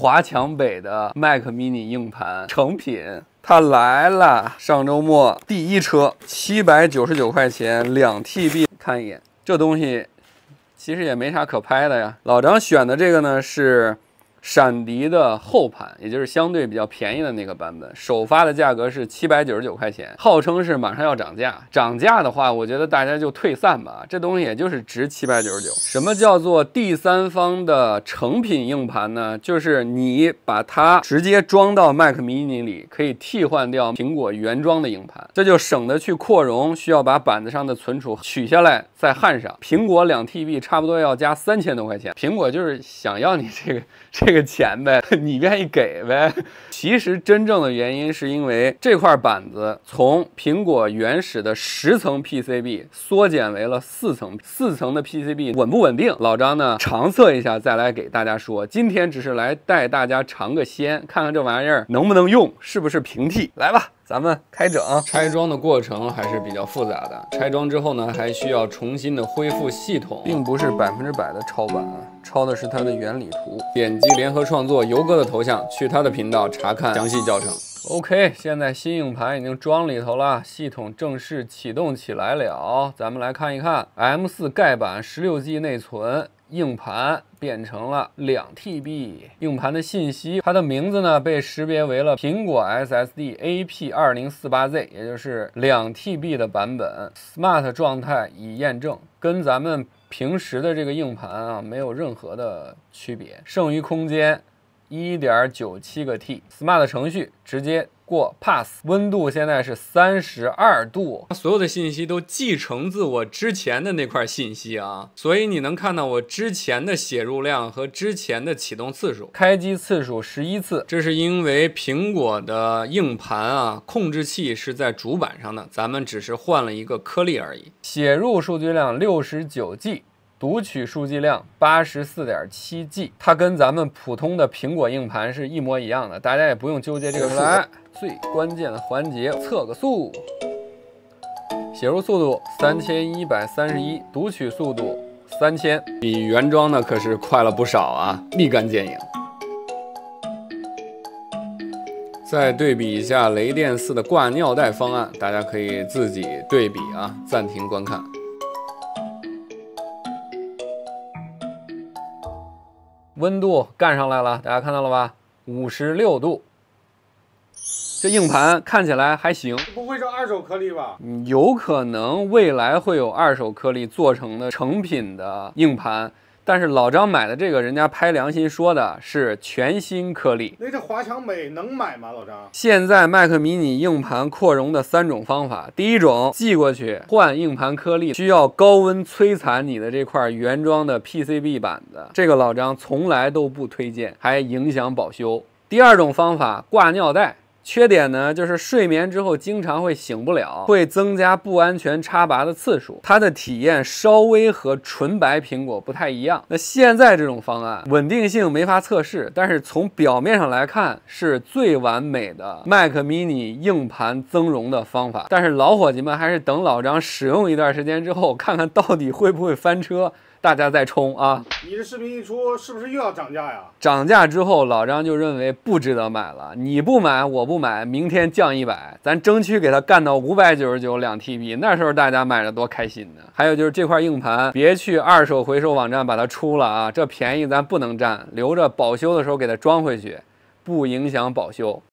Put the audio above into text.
华强北的 Mac Mini 硬盘成品，它来了！上周末第一车，七百九十九块钱，两 T B，看一眼，这东西其实也没啥可拍的呀。老张选的这个呢是。闪迪的后盘，也就是相对比较便宜的那个版本，首发的价格是七百九十九块钱，号称是马上要涨价。涨价的话，我觉得大家就退散吧，这东西也就是值七百九十九。什么叫做第三方的成品硬盘呢？就是你把它直接装到 Mac mini 里，可以替换掉苹果原装的硬盘，这就省得去扩容，需要把板子上的存储取下来再焊上。苹果两 TB 差不多要加三千多块钱，苹果就是想要你这个这。这个钱呗，你愿意给呗。其实真正的原因是因为这块板子从苹果原始的十层 PCB 缩减为了四层，四层的 PCB 稳不稳定？老张呢，尝测一下再来给大家说。今天只是来带大家尝个鲜，看看这玩意儿能不能用，是不是平替？来吧。咱们开整，拆装的过程还是比较复杂的。拆装之后呢，还需要重新的恢复系统，并不是百分之百的抄版，啊，抄的是它的原理图。点击联合创作游哥的头像，去他的频道查看详细教程。OK，现在新硬盘已经装里头了，系统正式启动起来了。咱们来看一看，M 四盖板，十六 G 内存，硬盘变成了两 TB 硬盘的信息，它的名字呢被识别为了苹果 SSD AP 二零四八 Z，也就是两 TB 的版本，Smart 状态已验证，跟咱们平时的这个硬盘啊没有任何的区别，剩余空间。一点九七个 T，Smart 程序直接过 pass，温度现在是三十二度，所有的信息都继承自我之前的那块信息啊，所以你能看到我之前的写入量和之前的启动次数，开机次数十一次，这是因为苹果的硬盘啊控制器是在主板上的，咱们只是换了一个颗粒而已，写入数据量六十九 G。读取数据量八十四点七 G，它跟咱们普通的苹果硬盘是一模一样的，大家也不用纠结这个。来，最关键的环节，测个速，写入速度三千一百三十一，读取速度三千，比原装的可是快了不少啊，立竿见影。再对比一下雷电四的挂尿袋方案，大家可以自己对比啊，暂停观看。温度干上来了，大家看到了吧？五十六度，这硬盘看起来还行。不会是二手颗粒吧？有可能未来会有二手颗粒做成的成品的硬盘。但是老张买的这个，人家拍良心说的是全新颗粒。那这华强北能买吗，老张？现在 Mac mini 硬盘扩容的三种方法，第一种寄过去换硬盘颗粒，需要高温摧残你的这块原装的 PCB 板子，这个老张从来都不推荐，还影响保修。第二种方法挂尿袋。缺点呢，就是睡眠之后经常会醒不了，会增加不安全插拔的次数。它的体验稍微和纯白苹果不太一样。那现在这种方案稳定性没法测试，但是从表面上来看是最完美的 Mac Mini 硬盘增容的方法。但是老伙计们还是等老张使用一段时间之后，看看到底会不会翻车。大家再冲啊！你这视频一出，是不是又要涨价呀？涨价之后，老张就认为不值得买了。你不买，我不买，明天降一百，咱争取给它干到五百九十九两 T B，那时候大家买的多开心呢。还有就是这块硬盘，别去二手回收网站把它出了啊，这便宜咱不能占，留着保修的时候给它装回去，不影响保修。